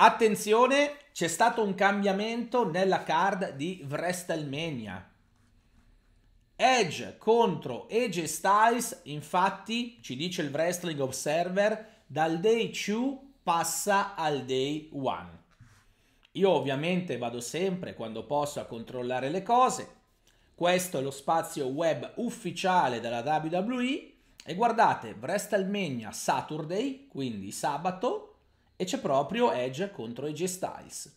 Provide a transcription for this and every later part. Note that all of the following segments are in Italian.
Attenzione, c'è stato un cambiamento nella card di WrestleMania. Edge contro Edge Styles, infatti, ci dice il Wrestling Observer, dal day 2 passa al day 1. Io ovviamente vado sempre quando posso a controllare le cose. Questo è lo spazio web ufficiale della WWE e guardate WrestleMania Saturday, quindi sabato, e c'è proprio Edge contro AJ Styles.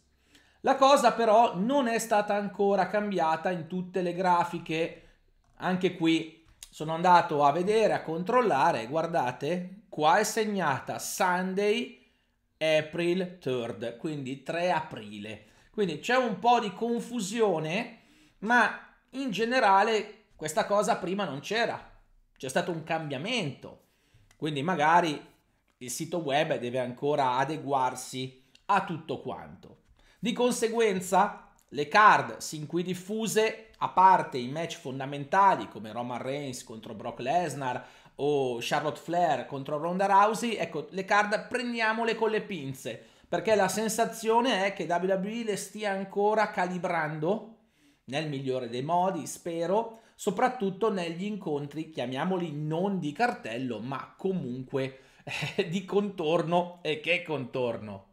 La cosa però non è stata ancora cambiata in tutte le grafiche, anche qui sono andato a vedere, a controllare, guardate, qua è segnata Sunday April 3rd, quindi 3 aprile. Quindi c'è un po' di confusione, ma in generale questa cosa prima non c'era. C'è stato un cambiamento. Quindi magari il sito web deve ancora adeguarsi a tutto quanto. Di conseguenza, le card sin qui diffuse, a parte i match fondamentali come Roman Reigns contro Brock Lesnar o Charlotte Flair contro Ronda Rousey, ecco, le card prendiamole con le pinze, perché la sensazione è che WWE le stia ancora calibrando nel migliore dei modi, spero, soprattutto negli incontri, chiamiamoli non di cartello, ma comunque di contorno e che contorno.